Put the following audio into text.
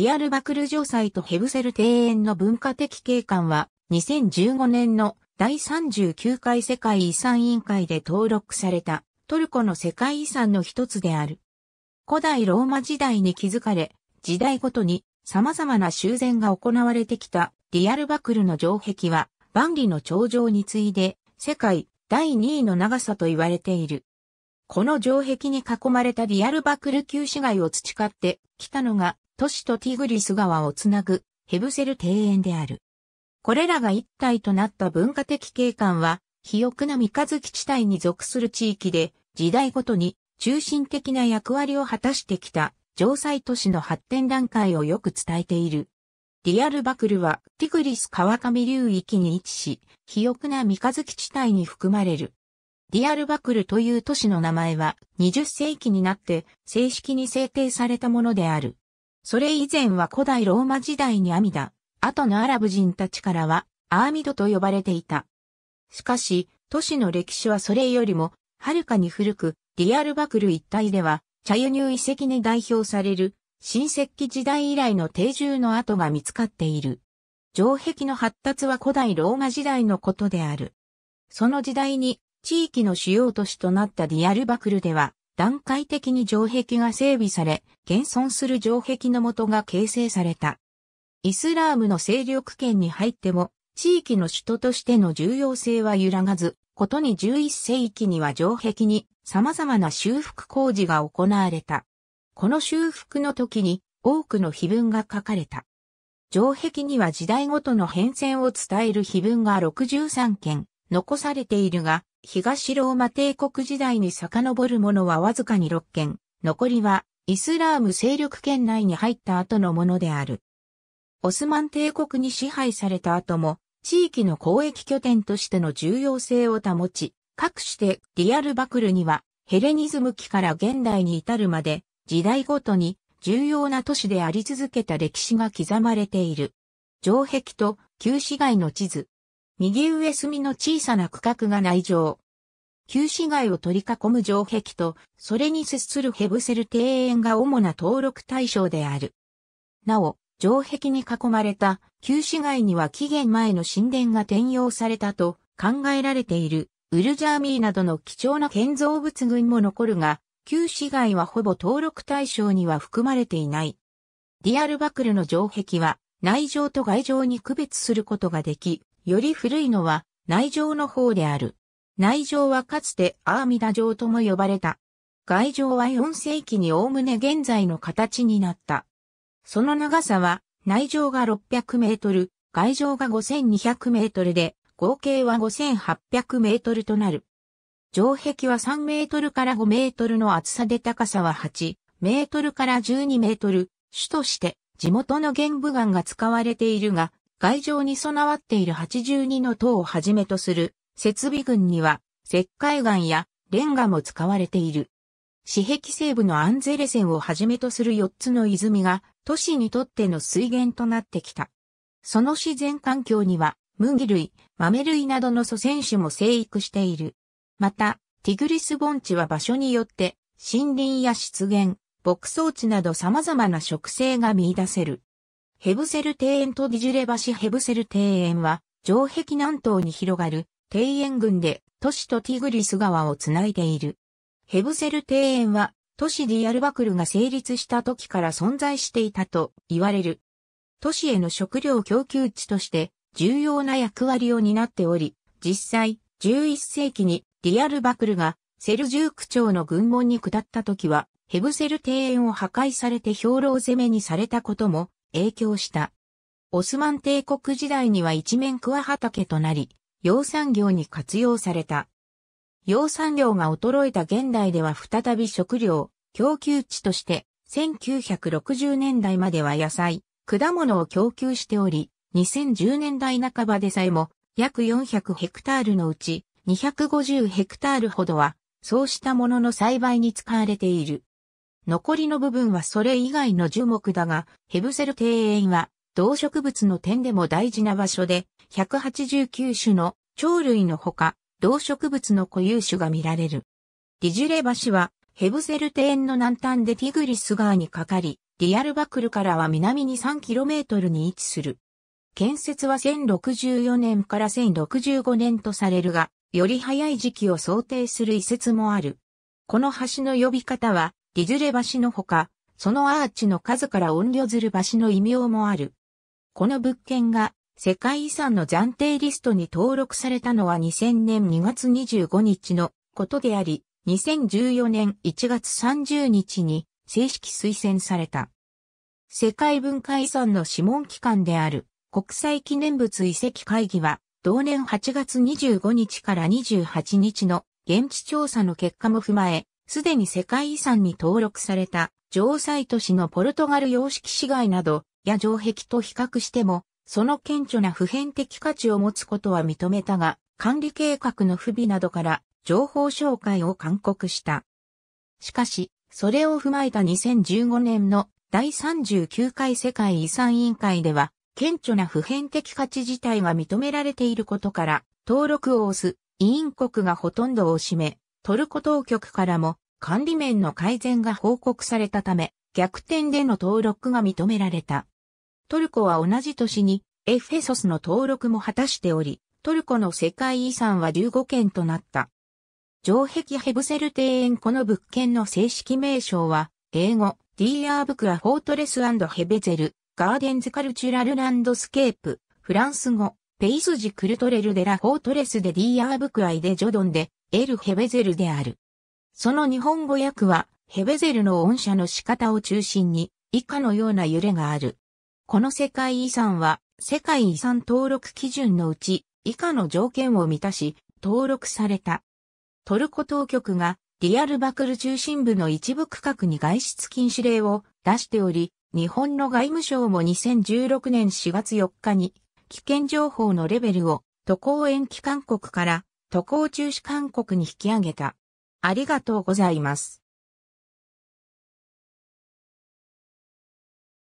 リアルバクル城塞とヘブセル庭園の文化的景観は、2015年の第39回世界遺産委員会で登録された、トルコの世界遺産の一つである。古代ローマ時代に築かれ、時代ごとに様々な修繕が行われてきたリアルバクルの城壁は、万里の長城に次いで、世界第2位の長さと言われている。この城壁に囲まれたリアルバクル旧市街を培ってきたのが都市とティグリス川をつなぐヘブセル庭園である。これらが一体となった文化的景観は、肥沃な三日月地帯に属する地域で、時代ごとに中心的な役割を果たしてきた城塞都市の発展段階をよく伝えている。ディアルバクルはティグリス川上流域に位置し、肥沃な三日月地帯に含まれる。ディアルバクルという都市の名前は20世紀になって正式に制定されたものである。それ以前は古代ローマ時代に阿弥陀、後のアラブ人たちからはアーミドと呼ばれていた。しかし、都市の歴史はそれよりも、はるかに古く、ディアルバクル一帯では、茶輸入遺跡に代表される、新石器時代以来の定住の跡が見つかっている。城壁の発達は古代ローマ時代のことである。その時代に、地域の主要都市となったディアルバクルでは、段階的に城壁が整備され、現存する城壁の元が形成された。イスラームの勢力圏に入っても、地域の首都としての重要性は揺らがず、ことに11世紀には城壁に様々な修復工事が行われた。この修復の時に多くの碑文が書かれた。城壁には時代ごとの変遷を伝える碑文が63件、残されているが、東ローマ帝国時代に遡るものはわずかに6件、残りはイスラーム勢力圏内に入った後のものである。オスマン帝国に支配された後も、地域の交易拠点としての重要性を保ち、各してディアルバクルには、ヘレニズム期から現代に至るまで、時代ごとに重要な都市であり続けた歴史が刻まれている。城壁と旧市街の地図、右上隅の小さな区画が内城。旧市街を取り囲む城壁と、それに接するヘブセル庭園が主な登録対象である。なお、城壁に囲まれた旧市街には紀元前の神殿が転用されたと考えられているウルジャーミーなどの貴重な建造物群も残るが、旧市街はほぼ登録対象には含まれていない。ディアルバクルの城壁は内城と外城に区別することができ、より古いのは内城の方である。内城はかつてアーミダ城とも呼ばれた。外城は4世紀に概ね現在の形になった。その長さは内城が600メートル、外城が5200メートルで、合計は5800メートルとなる。城壁は3メートルから5メートルの厚さで高さは8メートルから12メートル、主として地元の玄武岩が使われているが、外上に備わっている82の塔をはじめとする設備群には石灰岩やレンガも使われている。市壁西部のアンゼレセンをはじめとする4つの泉が都市にとっての水源となってきた。その自然環境には麦類、豆類などの祖先種も生育している。また、ティグリス盆地は場所によって森林や湿原、牧草地など様々な植生が見出せる。ヘブセル庭園とディジュレ橋ヘブセル庭園は、城壁南東に広がる庭園群で都市とティグリス川をつないでいる。ヘブセル庭園は都市ディアルバクルが成立した時から存在していたと言われる。都市への食料供給地として重要な役割を担っており、実際11世紀にディアルバクルがセルジューク朝の軍門に下った時はヘブセル庭園を破壊されて兵糧攻めにされたことも影響した。オスマン帝国時代には一面桑畑となり、養蚕業に活用された。養蚕業が衰えた現代では再び食料、供給地として、1960年代までは野菜、果物を供給しており、2010年代半ばでさえも、約400ヘクタールのうち、250ヘクタールほどは、そうしたものの栽培に使われている。残りの部分はそれ以外の樹木だが、ヘブセル庭園は動植物の点でも大事な場所で、189種の鳥類のほか、動植物の固有種が見られる。ディジュレ橋は、ヘブセル庭園の南端でティグリス川にかかり、ディアルバクルからは南に 3km に位置する。建設は1064年から1065年とされるが、より早い時期を想定する遺説もある。この橋の呼び方は、ギズレ橋のほか、そのアーチの数から音量ずる橋の異名もある。この物件が世界遺産の暫定リストに登録されたのは2000年2月25日のことであり、2014年1月30日に正式推薦された。世界文化遺産の諮問機関である国際記念物遺跡会議は同年8月25日から28日の現地調査の結果も踏まえ、すでに世界遺産に登録された城塞都市のポルトガル様式市街などや城壁と比較しても、その顕著な普遍的価値を持つことは認めたが、管理計画の不備などから情報紹介を勧告した。しかし、それを踏まえた2015年の第39回世界遺産委員会では、顕著な普遍的価値自体が認められていることから、登録を押す委員国がほとんどを占め、トルコ当局からも管理面の改善が報告されたため、逆転での登録が認められた。トルコは同じ年にエフェソスの登録も果たしており、トルコの世界遺産は15件となった。城壁ヘブセル庭園この物件の正式名称は、英語、ディアーブクアフォートレスヘベゼル、ガーデンズカルチュラルランドスケープ、フランス語、ペイスジクルトレルデラフォートレスでディアーブクアイでジョドンで、エル・ヘベゼルである。その日本語訳は、ヘベゼルの恩社の仕方を中心に、以下のような揺れがある。この世界遺産は、世界遺産登録基準のうち、以下の条件を満たし、登録された。トルコ当局が、リアルバクル中心部の一部区画に外出禁止令を出しており、日本の外務省も2016年4月4日に、危険情報のレベルを、渡航延期勧告から渡航中止勧告に引き上げた。ありがとうございます。